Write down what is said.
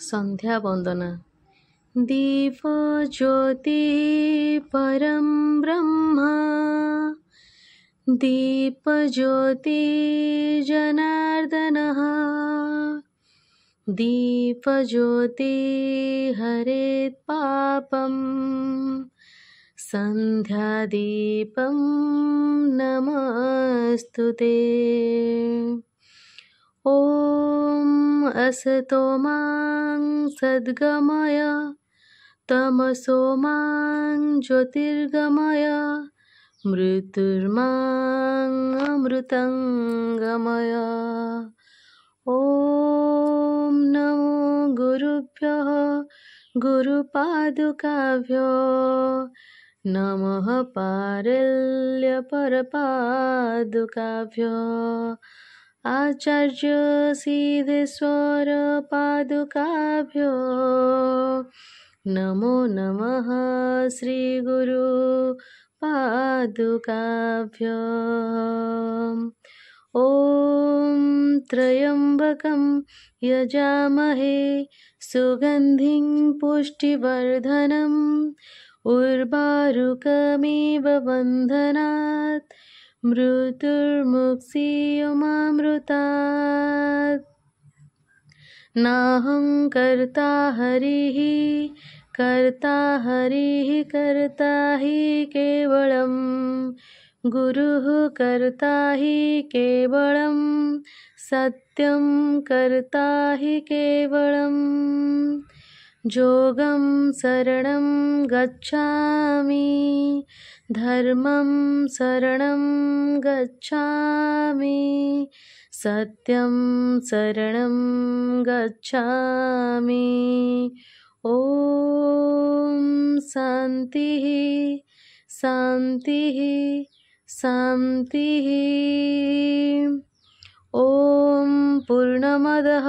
संध्या सन्ध्यावन्दन दीपज्योतिःपरं ब्रह्म दीपज्योतीजनार्दनः दीपज्योतीहरित्पापं सन्ध्यादीपं नमस्तु ते ॐ असतो मां सद्गमय तमसो मां ज्योतिर्गमय मृत्युर्मामृतं गमय ॐ नमो गुरुभ्यः गुरुपादुकाभ्यो नमः पारल्यपरपादुकाभ्यो आचार्यसीदेश्वरपादुकाभ्यो नमो नमः पादुकाभ्यो ॐ त्र्यम्बकं यजामहे सुगन्धिं पुष्टिवर्धनम् उर्वारुकमेव बन्धनात् मृत्युर्मुक्सियुमामृतात् नाहं कर्ता हरिः कर्ता हरिः कर्ता हि केवलं कर्ता हि केवलं सत्यम कर्ता ही केवलम् योगं शरण गच्छामि धर्मं शरण गच्छामि सत्यं शरणं गच्छामि ॐ शान्तिः शान्तिः शान्तिः ॐ पूर्णमदः